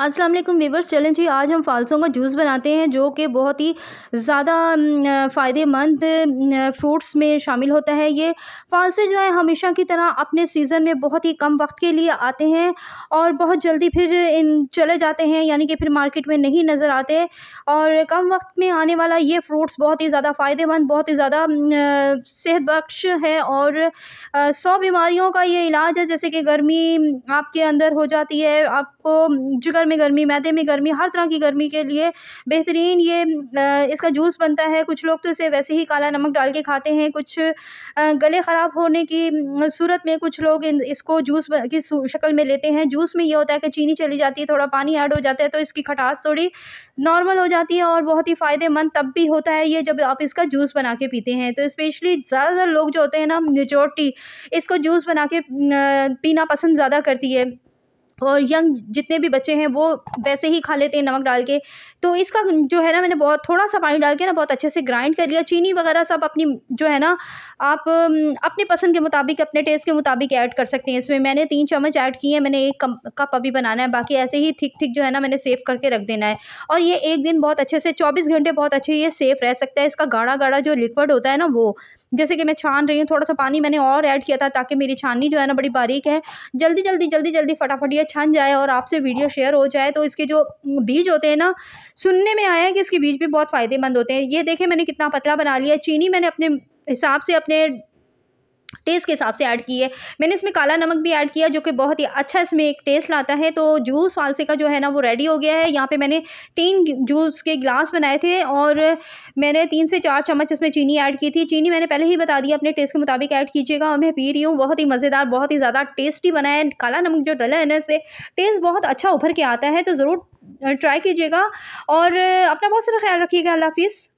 अस्सलाम वालेकुम वीवर्स चलें जी आज हम फालसों का जूस बनाते हैं जो कि बहुत ही ज़्यादा फ़ायदेमंद फ्रूट्स में शामिल होता है ये फालसे जो है हमेशा की तरह अपने सीज़न में बहुत ही कम वक्त के लिए आते हैं और बहुत जल्दी फिर इन चले जाते हैं यानी कि फिर मार्केट में नहीं नज़र आते और कम वक्त में आने वाला ये फ्रूट्स बहुत ही ज़्यादा फ़ायदेमंद बहुत ही ज़्यादा सेहत बख्श है और सौ बीमारियों का ये इलाज है जैसे कि गर्मी आपके अंदर हो जाती है आपको जिगर में गर्मी मैदे में गर्मी हर तरह की गर्मी के लिए बेहतरीन ये इसका जूस बनता है कुछ लोग तो इसे वैसे ही काला नमक डाल के खाते हैं कुछ गले ख़राब होने की सूरत में कुछ लोग इसको जूस की शक्ल में लेते हैं जूस में ये होता है कि चीनी चली जाती है थोड़ा पानी ऐड हो जाता है तो इसकी खटास थोड़ी नॉर्मल हो जाती है और बहुत ही फ़ायदेमंद तब भी होता है ये जब आप इसका जूस बना के पीते हैं तो स्पेशली ज़्यादातर लोग जो होते हैं ना मेजोरिटी इसको जूस बना के पीना पसंद ज़्यादा करती है और यंग जितने भी बच्चे हैं वो वैसे ही खा लेते हैं नमक डाल के तो इसका जो है ना मैंने बहुत थोड़ा सा पानी डाल के ना बहुत अच्छे से ग्राइंड कर लिया चीनी वगैरह सब अपनी जो है ना आप अपने पसंद के मुताबिक अपने टेस्ट के मुताबिक ऐड कर सकते हैं इसमें मैंने तीन चम्मच ऐड किए हैं मैंने एक कप अभी बनाना है बाकी ऐसे ही थिक थिक जो है ना मैंने सेव करके रख देना है और ये एक दिन बहुत अच्छे से चौबीस घंटे बहुत अच्छे ये सेफ़ रह सकता है इसका गाढ़ा गाढ़ा जो लिक्विड होता है ना वो जैसे कि मैं छान रही हूँ थोड़ा सा पानी मैंने और ऐड किया था ताकि मेरी छाननी जो है ना बड़ी बारीक है जल्दी जल्दी जल्दी जल्दी फटाफट ये छन जाए और आपसे वीडियो शेयर हो जाए तो इसके जो बीज होते हैं ना सुनने में आया है कि इसके बीज भी बहुत फ़ायदेमंद होते हैं ये देखें मैंने कितना पतला बना लिया चीनी मैंने अपने हिसाब से अपने टेस्ट के हिसाब से ऐड की है मैंने इसमें काला नमक भी ऐड किया जो कि बहुत ही अच्छा इसमें एक टेस्ट लाता है तो जूस फालसे का जो है ना वो रेडी हो गया है यहाँ पे मैंने तीन जूस के गिलास बनाए थे और मैंने तीन से चार चम्मच इसमें चीनी ऐड की थी चीनी मैंने पहले ही बता दिया अपने टेस्ट के मुताबिक ऐड कीजिएगा और मैं पी रही हूँ बहुत ही मज़ेदार बहुत ही ज़्यादा टेस्टी बना है काला नमक जो डला है ना इससे टेस्ट बहुत अच्छा उभर के आता है तो ज़रूर ट्राई कीजिएगा और अपना बहुत सारा ख्याल रखिएगा अल्लाह हाफिज़